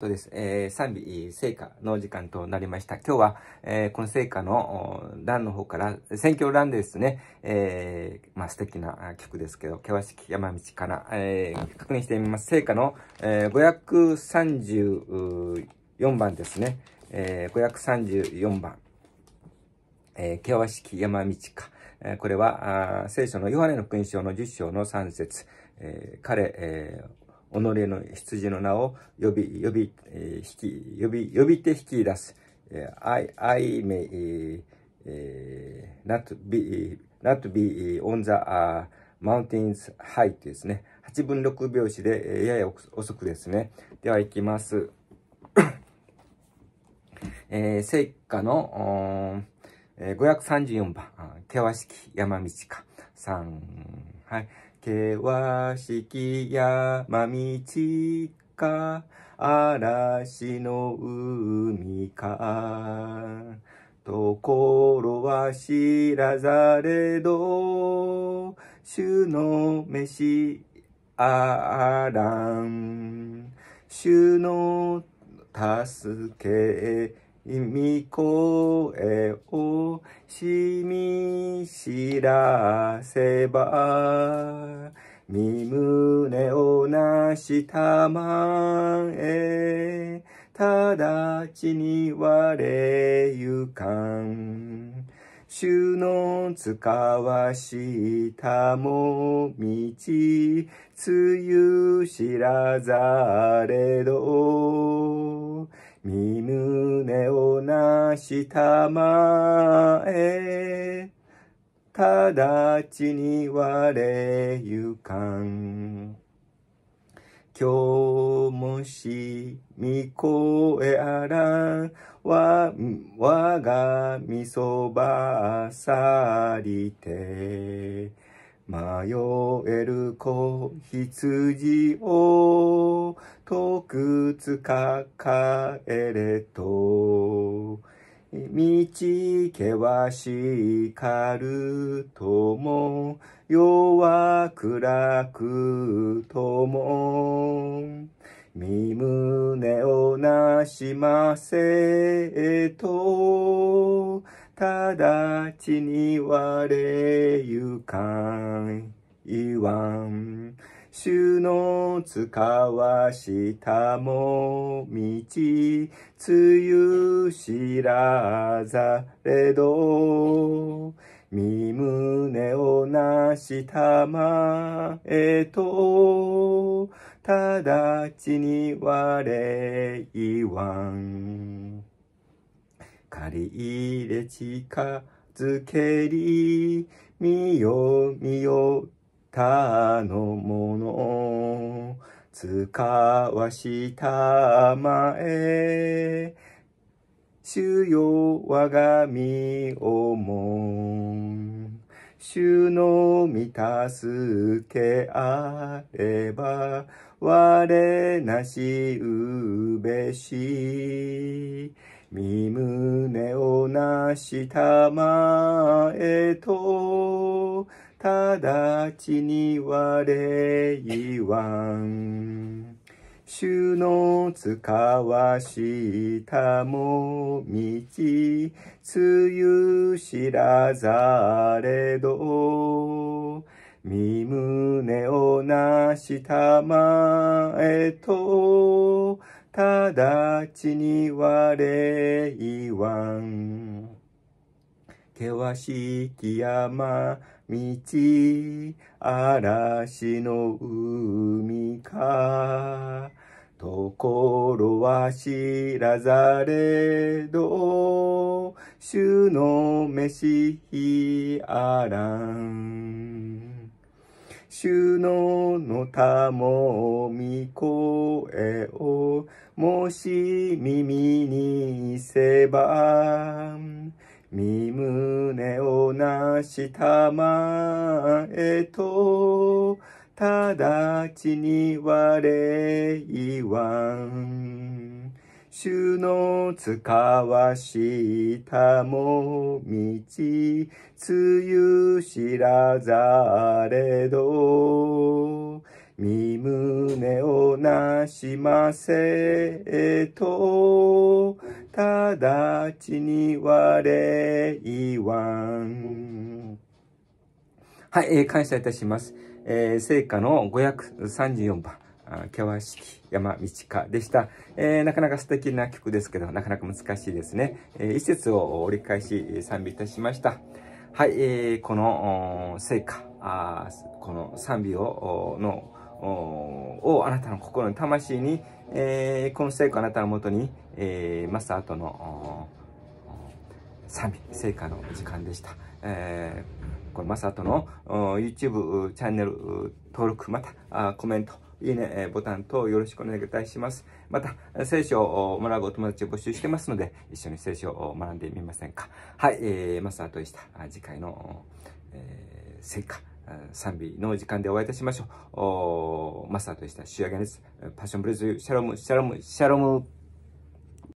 とです。えー、賛美、聖歌の時間となりました。今日は、えー、この聖歌の欄の方から、選挙欄ですね、えー、まあ、素敵な曲ですけど、険しき山道から、えー、確認してみます。聖歌の、えー、534番ですね。えー、534番。えー、険しき山道か。えー、これは、聖書のヨハネの福音書の10章の3節、えー、彼、えー己の羊の名を呼び、呼び、えー、引き、呼び、呼びて引き出す。えー、I, I may, えー、not be, not be on the、uh, mountains high っですね。8分6拍子で、えー、やや遅くですね。では行きます。えー、聖歌の、えー、534番、険しき山道か。3、はい。険しき山道か、嵐の海か。ところは知らざれど、主の飯あらん。主の助け、御声をしみ知らせば、身胸をなしたまえ、直ちに我ゆかん。主の使わしたも道つゆ知らざれど、身胸をなしたまえ、直ちに我ゆかん。今日もし御声あらん、わ、我が御そばさりて。迷える子羊を、とくつかかえれと。道険しかるとも、弱暗くとも、身胸をなしませと、直ちに我れゆかん、いわん。主の使わしたもみち、つゆ知らざれど、身胸をなしたまえと、ただちに我言わん。借り入れ近づけり、みよみよ他のもの使わしたまえ主よ我が身をも主の満たすけあれば我なしうべし身胸をなしたまえと直ちに我言わん。主の使わしたもみち、つゆ知らざれど、身胸をなしたまえと、直ちに我言わん。険しき山、道、嵐の海か。ところは知らざれど、主の飯ひあらん。主ののたもみ声を、もし耳にせば、身胸をなしたまえと、ただちに我言わん。主の使わしたもみち、つゆ知らざれど、身胸をなしませと、ただちに我言わん。はい、えー、感謝いたします。えー、聖歌の534番。険しき山道かでした、えー、なかなか素敵な曲ですけど、なかなか難しいですね。えー、一節を折り返し賛美いたしました。はい、えー、この聖歌、この賛美をのをあなたの心に、魂に、えー、この成果あなたのもとに、えー、マスターとの賛美、成果の時間でした。えー、このマスタートの YouTube チャンネル登録、またあコメント、いいねえボタン等よろしくお願いいたします。また、聖書を学ぶお友達を募集してますので、一緒に聖書を学んでみませんか。はい、えー、マスサトでした。次回の、えー、成果。賛美の時間でお会いいたしましょう。マスターとした仕上げです。パッションブレイズ、シャロム、シャロム、シャロム。